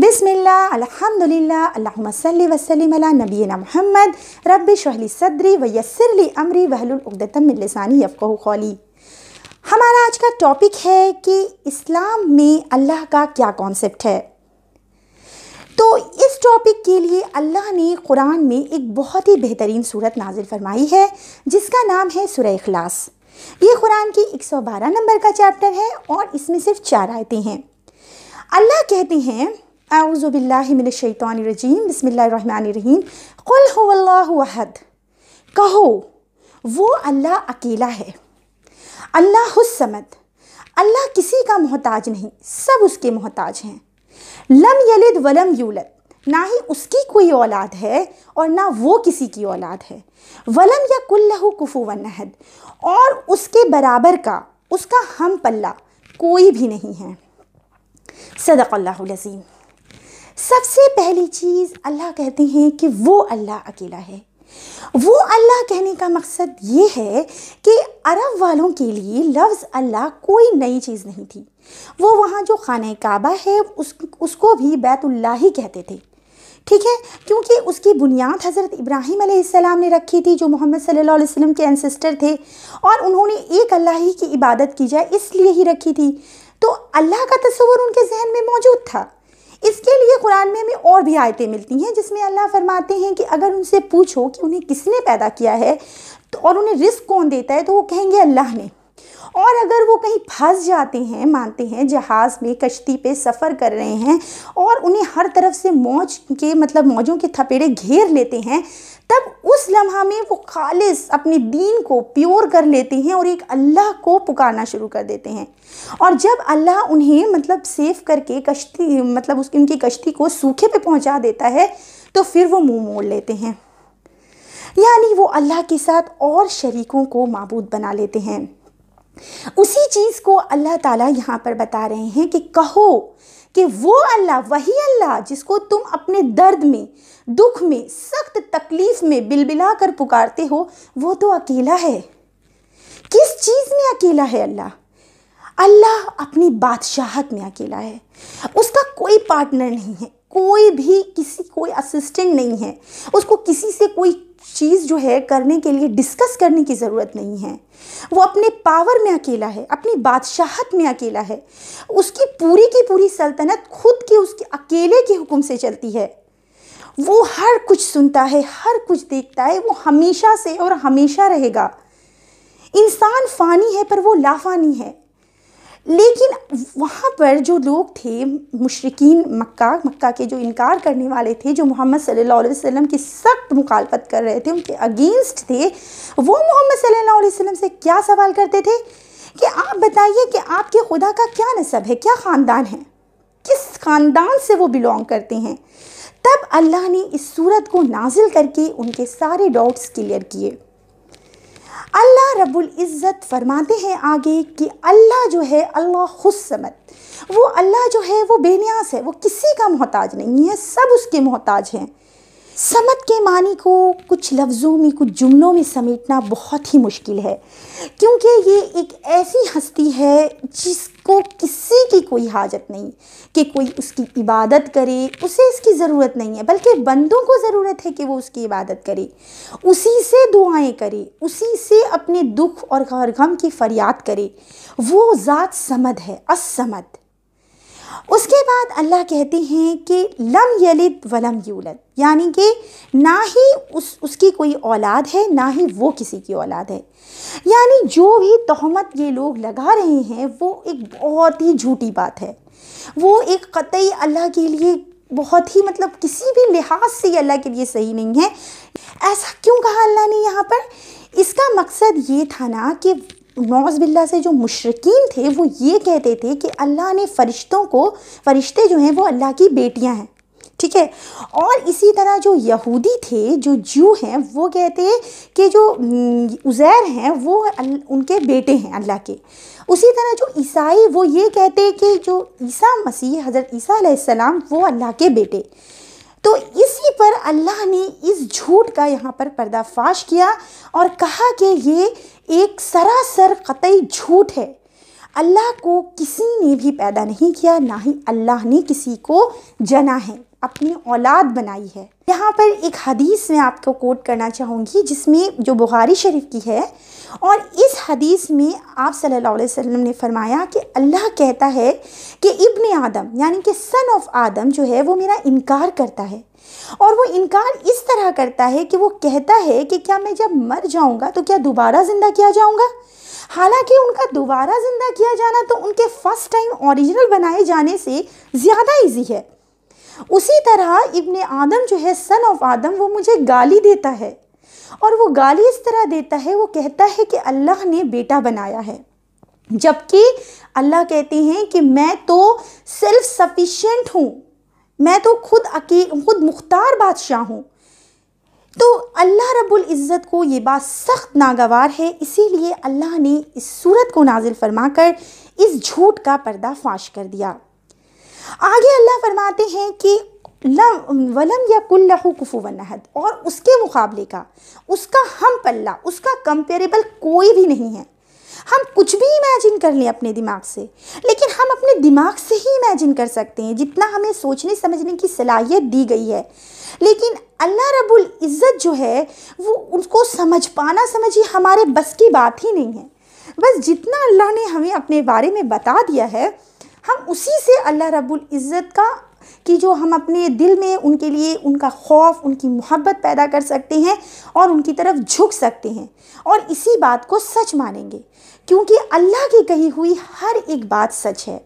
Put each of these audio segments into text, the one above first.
बिसमिल्ला अलहमदिल्ला वसल्लम नबीना मोहम्मद रब शहली सदरी वयसरली अमरी वहलुलदतमिलसानी यफ़ो क़ौली हमारा आज का टॉपिक है कि इस्लाम में अल्लाह का क्या कॉन्सेप्ट है तो इस टॉपिक के लिए अल्लाह ने कुरान में एक बहुत ही बेहतरीन सूरत नाजिल फरमाई है जिसका नाम है सुर अखलास ये कुरान की 112 नंबर का चैप्टर है और इसमें सिर्फ चार आयतें हैं अल्लाह कहते हैं आउज़बिल्लिमिनशैतरजीम बसमीम कुल्लाहद कहो वो अल्लाह अकेला है अल्लाह समद अल्लाह किसी का मोहताज नहीं सब उसके मोहताज हैं लम यलिद वलम यूलद ना ही उसकी कोई औलाद है और ना वो किसी की औलाद है वलम या कुल्लहु कुफुवन नहद और उसके बराबर का उसका हम पल्ला कोई भी नहीं है सदक़ल्लाज़ीम सबसे पहली चीज़ अल्लाह कहते हैं कि वो अल्लाह अकेला है वो अल्लाह कहने का मकसद ये है कि अरब वालों के लिए लफ्ज़ अल्लाह कोई नई चीज़ नहीं थी वो वहाँ जो खान काबा है उस उसको भी बैतुल्ला ही कहते थे ठीक है क्योंकि उसकी बुनियाद हज़रत इब्राहिम अलैहिस्सलाम ने रखी थी जो मोहम्मद सल्लल्लाहु अलैहि वसल्लम के एंसेस्टर थे और उन्होंने एक अल्लाह ही की इबादत की जाए इसलिए ही रखी थी तो अल्लाह का तस्वर उनके जहन में मौजूद था इसके लिए कुरान में हमें और भी आयतें मिलती हैं जिसमें अल्लाह फरमाते हैं कि अगर उनसे पूछो कि उन्हें किसने पैदा किया है तो और उन्हें रिस्क कौन देता है तो वो कहेंगे अल्लाह ने और अगर वो कहीं फंस जाते हैं मानते हैं जहाज़ में कश्ती पे सफ़र कर रहे हैं और उन्हें हर तरफ से मौज के मतलब मौजों के थपेड़े घेर लेते हैं तब उस लम्हा में वो खालिस अपने दीन को प्योर कर लेते हैं और एक अल्लाह को पुकारना शुरू कर देते हैं और जब अल्लाह उन्हें मतलब सेफ करके कश्ती मतलब उसकी उनकी कश्ती को सूखे पे पहुंचा देता है तो फिर वो मुंह मोड़ लेते हैं यानी वो अल्लाह के साथ और शरीकों को मबूद बना लेते हैं उसी चीज़ को अल्लाह ताला यहां पर बता रहे हैं कि कहो कि वो अल्लाह वही अल्लाह जिसको तुम अपने दर्द में दुख में सख्त तकलीफ़ में बिलबिला कर पुकारते हो वो तो अकेला है किस चीज़ में अकेला है अल्लाह अल्लाह अपनी बादशाहत में अकेला है उसका कोई पार्टनर नहीं है कोई भी किसी कोई असिस्टेंट नहीं है उसको किसी से कोई चीज़ जो है करने के लिए डिस्कस करने की ज़रूरत नहीं है वो अपने पावर में अकेला है अपनी बादशाहत में अकेला है उसकी पूरी की पूरी सल्तनत खुद के उसके अकेले के हुक्म से चलती है वो हर कुछ सुनता है हर कुछ देखता है वो हमेशा से और हमेशा रहेगा इंसान फ़ानी है पर वो लाफानी है लेकिन वहाँ पर जो लोग थे मुशरकिन मक्का मक्का के जो इनकार करने वाले थे जो मोहम्मद सल्लल्लाहु अलैहि वसल्लम की सख्त मुखालफत कर रहे थे उनके अगेंस्ट थे वो मोहम्मद सल्लल्लाहु अलैहि वसल्लम से क्या सवाल करते थे कि आप बताइए कि आपके खुदा का क्या नसब है क्या ख़ानदान है किस ख़ानदान से वो बिलोंग करते हैं तब अल्लाह ने इस सूरत को नाजिल करके उनके सारे डाउट्स क्लियर किए अल्लाह रब्बुल इज़्ज़त फरमाते हैं आगे कि अल्लाह जो है अल्लाह खुद समत वो अल्लाह जो है वो बेनियास है वो किसी का मोहताज नहीं है सब उसके मोहताज हैं समत के मानी को कुछ लफ्ज़ों में कुछ जुमलों में समेटना बहुत ही मुश्किल है क्योंकि ये एक ऐसी हस्ती है जिसको किसी की कोई हाजत नहीं कि कोई उसकी इबादत करे उसे इसकी ज़रूरत नहीं है बल्कि बंदों को ज़रूरत है कि वो उसकी इबादत करे उसी से दुआएं करे उसी से अपने दुख और गम की फ़रियाद करे वो ज़ात समद है असमद उसके बाद अल्लाह कहते हैं कि लम यलिद वलम यूलद यानी कि ना ही उस उसकी कोई औलाद है ना ही वो किसी की औलाद है यानी जो भी तहमत ये लोग लगा रहे हैं वो एक बहुत ही झूठी बात है वो एक कतई अल्लाह के लिए बहुत ही मतलब किसी भी लिहाज से अल्लाह के लिए सही नहीं है ऐसा क्यों कहा अल्लाह ने यहाँ पर इसका मकसद ये था ना कि नौज़बिल्ला से जो मुशरकिन थे वो ये कहते थे कि अल्लाह ने फ़रिश्तों को फ़रिश्ते जो हैं वो अल्लाह की बेटियां हैं ठीक है और इसी तरह जो यहूदी थे जो जू हैं वो कहते कि जो उज़ैर हैं वो उनके बेटे हैं अल्लाह के उसी तरह जो ईसाई वो ये कहते कि जो ईसा मसीह हज़रत ईसा सलाम वो अल्लाह के बेटे तो इसी पर अल्लाह ने इस झूठ का यहाँ पर पर्दाफाश किया और कहा कि ये एक सरासर कतई झूठ है अल्लाह को किसी ने भी पैदा नहीं किया ना ही अल्लाह ने किसी को जना है अपनी औलाद बनाई है यहाँ पर एक हदीस में आपको कोट करना चाहूँगी जिसमें जो बुखारी शरीफ की है और इस हदीस में आप सल्लल्लाहु अलैहि वसल्लम ने फरमाया कि अल्लाह कहता है कि इब्न आदम यानी कि सन ऑफ आदम जो है वो मेरा इनकार करता है और वो इनकार इस तरह करता है कि वो कहता है कि क्या मैं जब मर जाऊँगा तो क्या दोबारा ज़िंदा किया जाऊँगा हालांकि उनका दोबारा ज़िंदा किया जाना तो उनके फ़र्स्ट टाइम ओरिजिनल बनाए जाने से ज़्यादा ईजी है उसी तरह इब्न आदम जो है सन ऑफ आदम वो मुझे गाली देता है और वो गाली इस तरह देता है वो कहता है कि अल्लाह ने बेटा बनाया है जबकि अल्लाह कहते हैं कि मैं तो सेल्फ सफिशेंट हूँ मैं तो खुद अके खुद मुख्तार बादशाह हूँ तो अल्लाह रब्बुल इज़्ज़त को ये बात सख्त नागवार है इसीलिए अल्लाह ने इस सूरत को नाजिल फरमा कर इस झूठ का पर्दा फाश कर दिया आगे अल्लाह फरमाते हैं कि वलम या लहू कुफ़ू अहद और उसके मुकाबले का उसका हम पल्ला उसका कंपेरेबल कोई भी नहीं है हम कुछ भी इमेजिन कर लें अपने दिमाग से लेकिन हम अपने दिमाग से ही इमेजिन कर सकते हैं जितना हमें सोचने समझने की सलाहियत दी गई है लेकिन अल्लाह रबुल इज़्ज़त जो है वो उनको समझ पाना समझिए हमारे बस की बात ही नहीं है बस जितना अल्लाह ने हमें अपने बारे में बता दिया है हम उसी से अल्लाह रब्बुल इज़्ज़त का कि जो हम अपने दिल में उनके लिए उनका खौफ उनकी मोहब्बत पैदा कर सकते हैं और उनकी तरफ झुक सकते हैं और इसी बात को सच मानेंगे क्योंकि अल्लाह की कही हुई हर एक बात सच है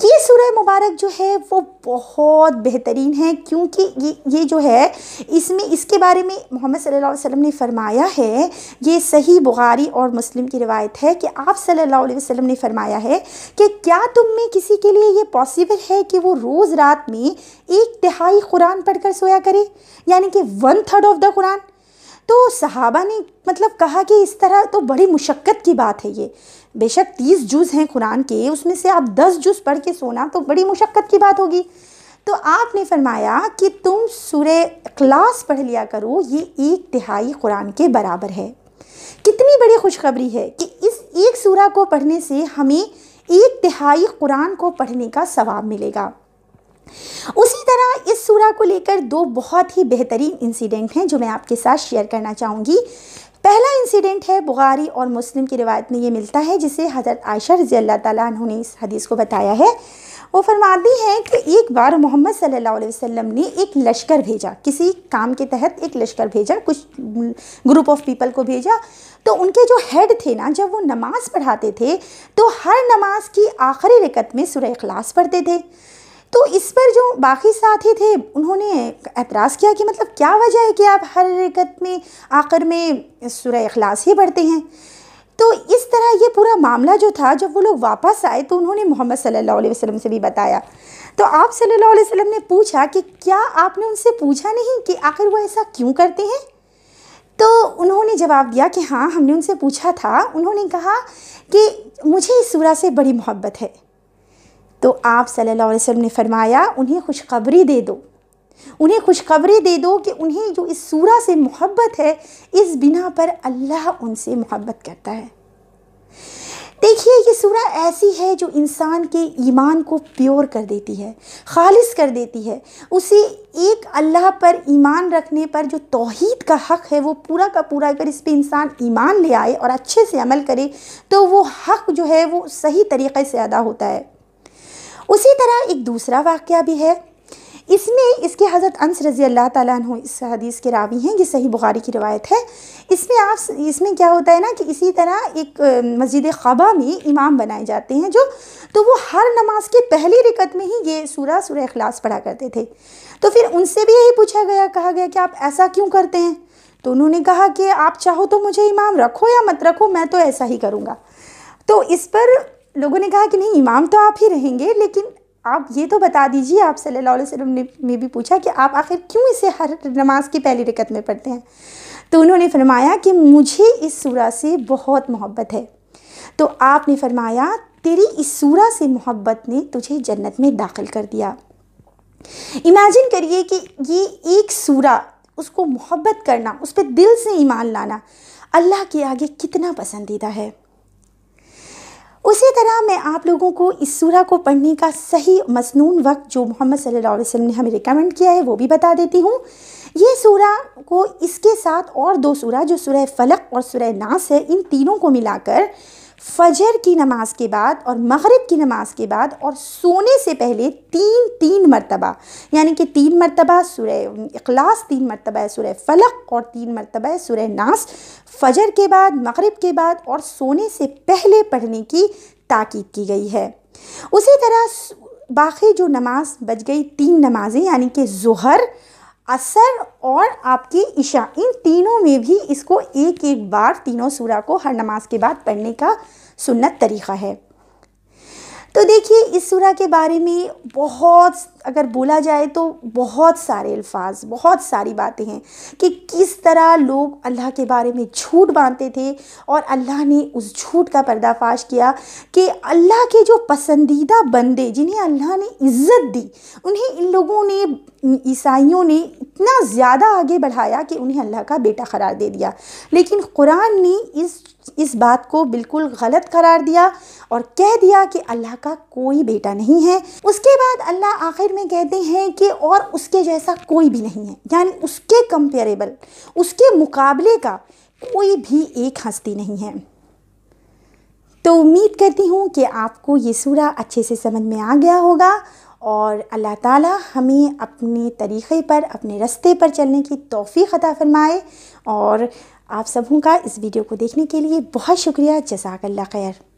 ये सूर्य मुबारक जो है वो बहुत बेहतरीन है क्योंकि ये ये जो है इसमें इसके बारे में मोहम्मद सल्लल्लाहु अलैहि वसल्लम ने फरमाया है ये सही बुखारी और मुस्लिम की रिवायत है कि आप सल्लल्लाहु अलैहि वसल्लम ने फरमाया है कि क्या तुम में किसी के लिए ये पॉसिबल है कि वो रोज़ रात में एक तिहाई कुरान पढ़कर सोया करे यानी कि one third of the Quran तो सहाबा ने मतलब कहा कि इस तरह तो बड़ी मुशक्क़त की बात है ये बेशक तीस जुज़ हैं कुरान के उसमें से आप दस जुज़ पढ़ के सोना तो बड़ी मुशक्क़त की बात होगी तो आपने फरमाया कि तुम सूर्य क्लास पढ़ लिया करो ये एक तिहाई कुरान के बराबर है कितनी बड़ी खुशखबरी है कि इस एक सूरा को पढ़ने से हमें एक तिहाई कुरान को पढ़ने का सवाब मिलेगा उस इस सूरा को लेकर दो बहुत ही बेहतरीन इंसिडेंट हैं जो मैं आपके साथ शेयर करना चाहूँगी पहला इंसिडेंट है बुखारी और मुस्लिम की रिवायत में ये मिलता है जिसे हज़रत आयशा रजी अल्लाह तला ने इस हदीस को बताया है वो फरमाती हैं कि एक बार मोहम्मद सल्लल्लाहु अलैहि वसल्लम ने एक लश्कर भेजा किसी काम के तहत एक लश्कर भेजा कुछ ग्रुप ऑफ पीपल को भेजा तो उनके जो हेड थे ना जब वो नमाज़ पढ़ाते थे तो हर नमाज की आखिरी रकत में सुरह अखलास पढ़ते थे तो इस पर बाकी साथी थे उन्होंने एतराज़ किया कि मतलब क्या वजह है कि आप हर हरकत में आखिर में सुरह अखलास ही बढ़ते हैं तो इस तरह ये पूरा मामला जो था जब वो लोग वापस आए तो उन्होंने मोहम्मद सल्लल्लाहु अलैहि वसल्लम से भी बताया तो आप सल्लल्लाहु अलैहि वसल्लम ने पूछा कि क्या आपने उनसे पूछा नहीं कि आखिर वो ऐसा क्यों करते हैं तो उन्होंने जवाब दिया कि हाँ हमने उनसे पूछा था उन्होंने कहा कि मुझे इस सूरा से बड़ी मोहब्बत है तो आप सल्लल्लाहु अलैहि वसल्लम ने फरमाया उन्हें खुशखबरी दे दो उन्हें खुशखबरी दे दो कि उन्हें जो इस सूरा से मोहब्बत है इस बिना पर अल्लाह उनसे मोहब्बत करता है देखिए ये सूरा ऐसी है जो इंसान के ईमान को प्योर कर देती है खालिस कर देती है उसे एक अल्लाह पर ईमान रखने पर जो तोहहीद का हक़ है वो पूरा का पूरा अगर इस पर इंसान ईमान ले आए और अच्छे से अमल करे तो वो हक़ जो है वो सही तरीक़े से अदा होता है उसी तरह एक दूसरा वाक़ भी है इसमें इसके हज़रत अंस रज़ी अल्लाह तु इस हदीस के रावी हैं ये सही बुखारी की रवायत है इसमें आप इसमें क्या होता है ना कि इसी तरह एक मस्जिद ख़बा में इमाम बनाए जाते हैं जो तो वो हर नमाज के पहली रिकत में ही ये सूरा सुर अखलास पढ़ा करते थे तो फिर उनसे भी यही पूछा गया कहा गया कि आप ऐसा क्यों करते हैं तो उन्होंने कहा कि आप चाहो तो मुझे इमाम रखो या मत रखो मैं तो ऐसा ही करूँगा तो इस पर लोगों ने कहा कि नहीं इमाम तो आप ही रहेंगे लेकिन आप ये तो बता दीजिए आप सल्लल्लाहु अलैहि वसल्लम ने में भी पूछा कि आप आखिर क्यों इसे हर नमाज की पहली रकत में पढ़ते हैं तो उन्होंने फरमाया कि मुझे इस सूरा से बहुत मोहब्बत है तो आपने फरमाया तेरी इस सूरा से मोहब्बत ने तुझे जन्नत में दाखिल कर दिया इमेजिन करिए कि ये एक सूरा उसको मोहब्बत करना उस पर दिल से ईमान लाना अल्लाह के आगे कितना पसंदीदा है उसी तरह मैं आप लोगों को इस सूरह को पढ़ने का सही मसनून वक्त जो मोहम्मद सल्लल्लाहु अलैहि वसल्लम ने हमें रिकमेंड किया है वो भी बता देती हूँ ये सूरह को इसके साथ और दो सूरह जो सूरह फलक और सूरह नास है इन तीनों को मिलाकर फजर की नमाज के बाद और मगरब की नमाज के बाद और सोने से पहले तीन तीन मरतबा यानी कि तीन मरतबा सुरह अखलास तीन मरतबा सुरह फ़लक और तीन मरतबा सुरह नास फजर के बाद मगरब के बाद और सोने से पहले पढ़ने की ताकीद की गई है उसी तरह बाकी जो नमाज बच गई तीन नमाज़ें यानी कि जहर असर और आपकी ईशा इन तीनों में भी इसको एक एक बार तीनों सूरा को हर नमाज के बाद पढ़ने का सुन्नत तरीक़ा है तो देखिए इस सूरा के बारे में बहुत अगर बोला जाए तो बहुत सारे अल्फाज बहुत सारी बातें हैं कि किस तरह लोग अल्लाह के बारे में झूठ बांधते थे और अल्लाह ने उस झूठ का पर्दाफाश किया कि अल्लाह के जो पसंदीदा बंदे जिन्हें अल्लाह ने इज़्ज़त दी उन्हें इन लोगों ने ईसाइयों ने इतना ज़्यादा आगे बढ़ाया कि उन्हें अल्लाह का बेटा करार दे दिया लेकिन कुरान ने इस इस बात को बिल्कुल गलत करार दिया और कह दिया कि अल्लाह का कोई बेटा नहीं है उसके बाद अल्लाह आखिर आखिर में कहते हैं कि और उसके जैसा कोई भी नहीं है यानी उसके कंपेरेबल उसके मुकाबले का कोई भी एक हस्ती नहीं है तो उम्मीद करती हूँ कि आपको ये सूरा अच्छे से समझ में आ गया होगा और अल्लाह ताला हमें अपने तरीक़े पर अपने रास्ते पर चलने की तोफ़ी अता फ़रमाए और आप सबों का इस वीडियो को देखने के लिए बहुत शुक्रिया जजाकल्ला खैर